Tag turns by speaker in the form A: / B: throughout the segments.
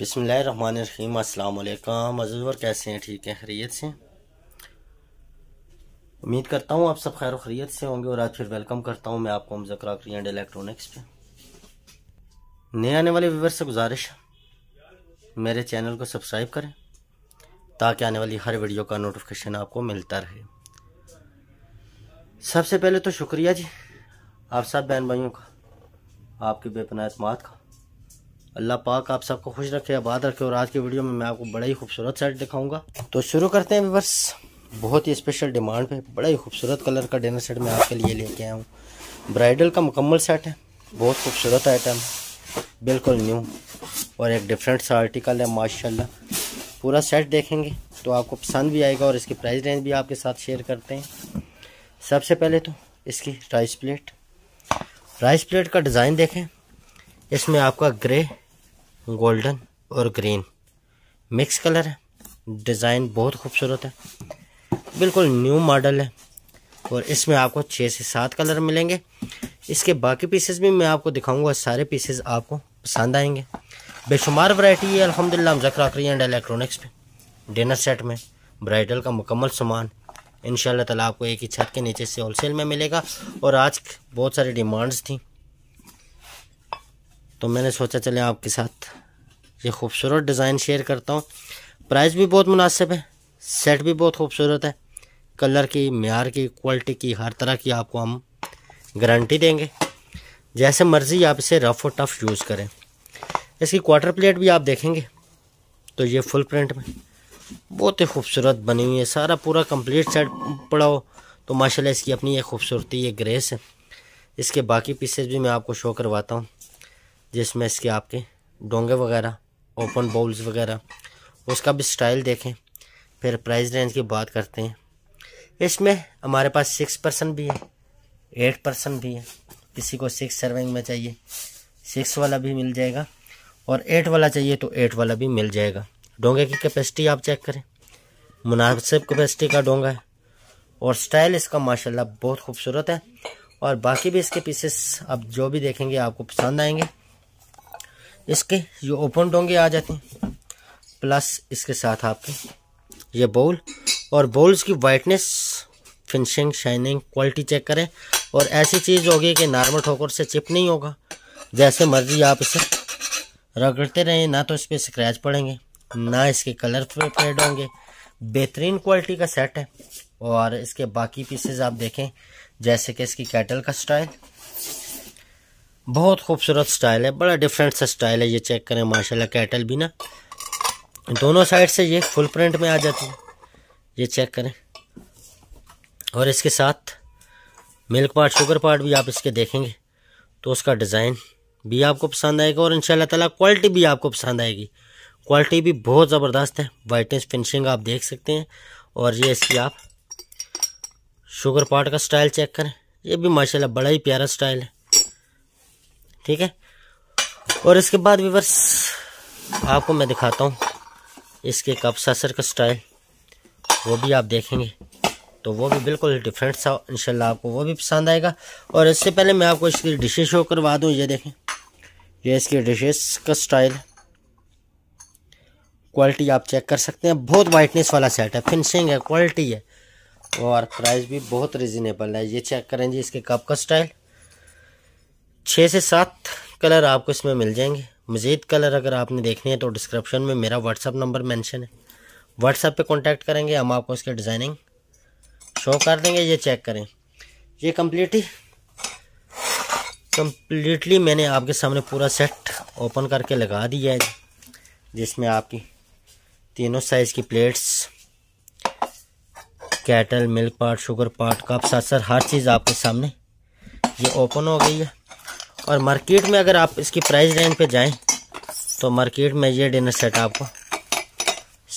A: बिसमीम अल्लाम अजूर कैसे हैं ठीक है खैरियत से उम्मीद करता हूँ आप सब खैर खैरियत से होंगे और आज फिर वेलकम करता हूँ मैं आपको हमजा क्राकरी एंड इलेक्ट्रॉनिक्स पे नए आने वाले व्यूवर से गुजारिश मेरे चैनल को सब्सक्राइब करें ताकि आने वाली हर वीडियो का नोटिफिकेशन आपको मिलता रहे सबसे पहले तो शुक्रिया जी आप सब बहन भाइयों का आपके बेपनाह का अल्लाह पाक आप सबको खुश रखे आबाद रखे और आज की वीडियो में मैं आपको बड़ा ही खूबसूरत सेट दिखाऊंगा तो शुरू करते हैं बस बहुत ही स्पेशल डिमांड पे बड़ा ही खूबसूरत कलर का डिनर सेट मैं आपके लिए लेके आया हूँ ब्राइडल का मुकम्मल सेट है बहुत खूबसूरत आइटम बिल्कुल न्यू और एक डिफरेंट सा आर्टिकल है माशा पूरा सेट देखेंगे तो आपको पसंद भी आएगा और इसकी प्राइस रेंज भी आपके साथ शेयर करते हैं सबसे पहले तो इसकी राइस प्लेट राइस प्लेट का डिज़ाइन देखें इसमें आपका ग्रे गोल्डन और ग्रीन मिक्स कलर है डिज़ाइन बहुत खूबसूरत है बिल्कुल न्यू मॉडल है और इसमें आपको छः से सात कलर मिलेंगे इसके बाकी पीसेस भी मैं आपको दिखाऊंगा सारे पीसेस आपको पसंद आएंगे बेशुमार वैरायटी है अलहमदिल्ला हम करिए एंड इलेक्ट्रॉनिक्स पे डिनर सेट में ब्राइडल का मुकम्मल सामान इन शाला आपको एक ही छत के नीचे से होलसेल में मिलेगा और आज बहुत सारी डिमांड्स थी तो मैंने सोचा चले आपके साथ ये खूबसूरत डिज़ाइन शेयर करता हूँ प्राइस भी बहुत मुनासिब है सेट भी बहुत खूबसूरत है कलर की मैार की क्वालिटी की हर तरह की आपको हम गारंटी देंगे जैसे मर्ज़ी आप इसे रफ़ और टफ़ यूज़ करें इसकी क्वार्टर प्लेट भी आप देखेंगे तो ये फुल प्रिंट में बहुत ही खूबसूरत बनी हुई है सारा पूरा कंप्लीट सेट पड़ा हो तो माशाल्लाह इसकी अपनी ये खूबसूरती ये ग्रेस है इसके बाकी पीसेज भी मैं आपको शो करवाता हूँ जिसमें इसके आपके डोंगे वगैरह ओपन बाउल्स वगैरह उसका भी स्टाइल देखें फिर प्राइस रेंज की बात करते हैं इसमें हमारे पास सिक्स पर्सन भी है एट परसेंट भी है किसी को सिक्स सर्विंग में चाहिए सिक्स वाला भी मिल जाएगा और एट वाला चाहिए तो एट वाला भी मिल जाएगा डोंगे की कैपेसिटी आप चेक करें मुनासिब कैपेसिटी का डोंगा है और स्टाइल इसका माशाल्लाह बहुत खूबसूरत है और बाकी भी इसके पीसेस आप जो भी देखेंगे आपको पसंद आएंगे इसके जो ओपन डोंगे आ जाते हैं प्लस इसके साथ आपके ये बोल और बोल्स की whiteness finishing shining quality check करें और ऐसी चीज़ होगी कि नॉर्मल ठोकर से चिप नहीं होगा जैसे मर्जी आप इसे रगड़ते रहें ना तो इस पर स्क्रैच पड़ेंगे ना इसके कलर फेड होंगे बेहतरीन क्वालिटी का सेट है और इसके बाकी पीसेज आप देखें जैसे कि इसकी कैटल का स्टाइल बहुत खूबसूरत स्टाइल है बड़ा डिफरेंट सा स्टाइल है ये चेक करें माशाल्लाह कैटल भी ना दोनों साइड से ये फुल प्रिंट में आ जाती है ये चेक करें और इसके साथ मिल्क पार्ट शुगर पार्ट भी आप इसके देखेंगे तो उसका डिज़ाइन भी आपको पसंद आएगा और इन ताला क्वालिटी भी आपको पसंद आएगी क्वालिटी भी बहुत ज़बरदस्त है वाइटनेस फिनिशिंग आप देख सकते हैं और ये इसकी आप शुगर पार्ट का स्टाइल चेक करें ये भी माशाल्लाह बड़ा ही प्यारा स्टाइल है ठीक है और इसके बाद विवर्स आपको मैं दिखाता हूँ इसके कप सर का स्टाइल वो भी आप देखेंगे तो वो भी बिल्कुल डिफरेंट सा इंशाल्लाह आपको वो भी पसंद आएगा और इससे पहले मैं आपको इसकी डिशेज शो करवा दूँ ये देखें ये इसकी डिशेज का स्टाइल क्वालिटी आप चेक कर सकते हैं बहुत वाइटनेस वाला सेट है फिनिशिंग है क्वालिटी है और प्राइस भी बहुत रिजनेबल है ये चेक करें जी इसके कप का स्टाइल छः से सात कलर आपको इसमें मिल जाएंगे मज़ीद कलर अगर आपने देखने हैं तो डिस्क्रिप्शन में मेरा व्हाट्सअप नंबर मेंशन है व्हाट्सअप पे कांटेक्ट करेंगे हम आपको इसके डिज़ाइनिंग शो कर देंगे ये चेक करें ये कम्प्लीटली कम्प्लीटली मैंने आपके सामने पूरा सेट ओपन करके लगा दिया है जिसमें आपकी तीनों साइज़ की plates kettle milk pot sugar pot cup saucer हर चीज़ आपके सामने ये ओपन हो गई है और मार्केट में अगर आप इसकी प्राइस रेंज पे जाएं तो मार्केट में ये डिनर सेट आपको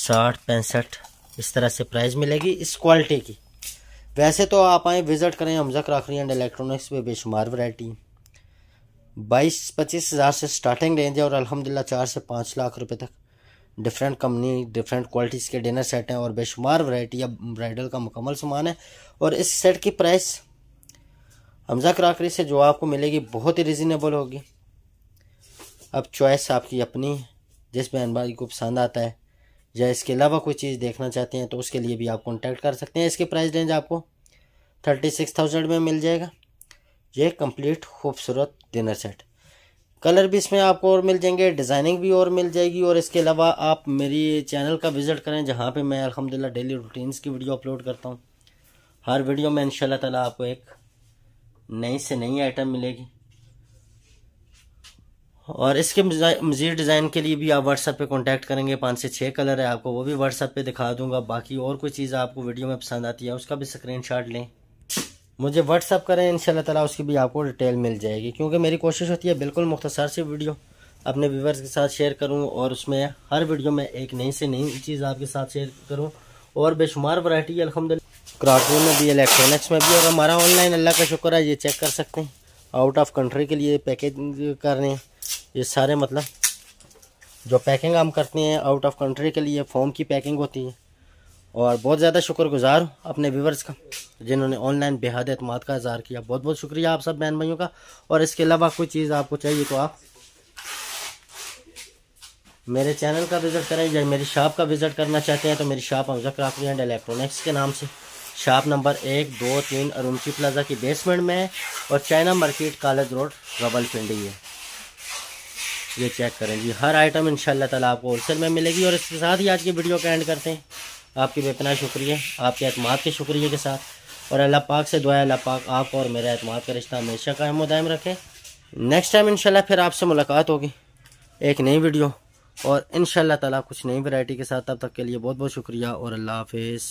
A: साठ पैंसठ इस तरह से प्राइस मिलेगी इस क्वालिटी की वैसे तो आप आएँ विज़िट करें हमजा क्राखरी एंड इलेक्ट्रॉनिक्स में बेशुमार वैरायटी बाईस पच्चीस हज़ार से स्टार्टिंग रेंज है और अलहमदिल्ला चार से पाँच लाख रुपये तक डिफरेंट कंपनी डिफरेंट क्वालिटीज़ के डिनर सेट हैं और बेशुमार वैरायटी या ब्राइडल का मुकम्मल सामान है और इस सेट की प्राइस हमजा क्राकरी से जो आपको मिलेगी बहुत ही रिजनेबल होगी अब चॉइस आपकी अपनी है जिस बहन भाई को पसंद आता है या इसके अलावा कोई चीज़ देखना चाहते हैं तो उसके लिए भी आप कॉन्टैक्ट कर सकते हैं इसके प्राइस रेंज आपको थर्टी सिक्स थाउजेंड में मिल जाएगा ये कंप्लीट खूबसूरत डिनर सेट कलर भी इसमें आपको और मिल जाएंगे डिज़ाइनिंग भी और मिल जाएगी और इसके अलावा आप मेरी चैनल का विज़िट करें जहाँ पर मैं अलहमदिल्ला डेली रूटीन्स की वीडियो अपलोड करता हूँ हर वीडियो में इन ताला आपको एक नई से नई आइटम मिलेगी और इसके मज़ीद डिज़ाइन के लिए भी आप व्हाट्सएप पे कांटेक्ट करेंगे पाँच से छः कलर है आपको वो भी व्हाट्सएप पे दिखा दूंगा बाकी और कोई चीज़ आपको वीडियो में पसंद आती है उसका भी स्क्रीनशॉट लें मुझे व्हाट्सअप करें इन ताला उसकी भी आपको डिटेल मिल जाएगी क्योंकि मेरी कोशिश होती है बिल्कुल मुख्तसर से वीडियो अपने व्यूवर्स के साथ शेयर करूँ और उसमें हर वीडियो में एक नई से नई चीज़ आपके साथ शेयर करूँ और बेशुमार वरायटी अलहमद क्रॉकरी में भी इलेक्ट्रॉनिक्स में भी और हमारा ऑनलाइन अल्लाह का शुक्र है ये चेक कर सकते हैं आउट ऑफ कंट्री के लिए पैकेज कर रहे हैं ये सारे मतलब जो पैकिंग हम करते हैं आउट ऑफ कंट्री के लिए फॉर्म की पैकिंग होती है और बहुत ज़्यादा शुक्रगुजार हूँ अपने व्यूवर्स का जिन्होंने ऑनलाइन बेहद अतमाद का इजहार किया बहुत बहुत शुक्रिया आप सब बहन भाइयों का और इसके अलावा कोई चीज़ आपको चाहिए तो आप मेरे चैनल का विज़िट करें या मेरी शॉप का विज़िट करना चाहते हैं तो मेरी शॉप हम क्राफ्ट एंड इलेक्ट्रॉनिक्स के नाम से शॉप नंबर एक दो तीन अरुणी प्लाजा की बेसमेंट में है और China market college road Rawalpindi है ये चेक करें जी हर आइटम इन ताला आपको होलसेल में मिलेगी और इसके साथ ही आज की वीडियो का एंड करते हैं आपकी इतना शुक्रिया आपके अहतमाद के शुक्रिया के साथ और अल्लाह पाक से दुआ अल्लाह पाक आपको और मेरे अतमाद का रिश्ता हमेशा कायम दायम रखें नेक्स्ट टाइम इनशाला फिर आपसे मुलाकात होगी एक नई वीडियो और इन तला कुछ नई वैरायटी के साथ तब तक के लिए बहुत बहुत शुक्रिया और अल्लाह हाफिज़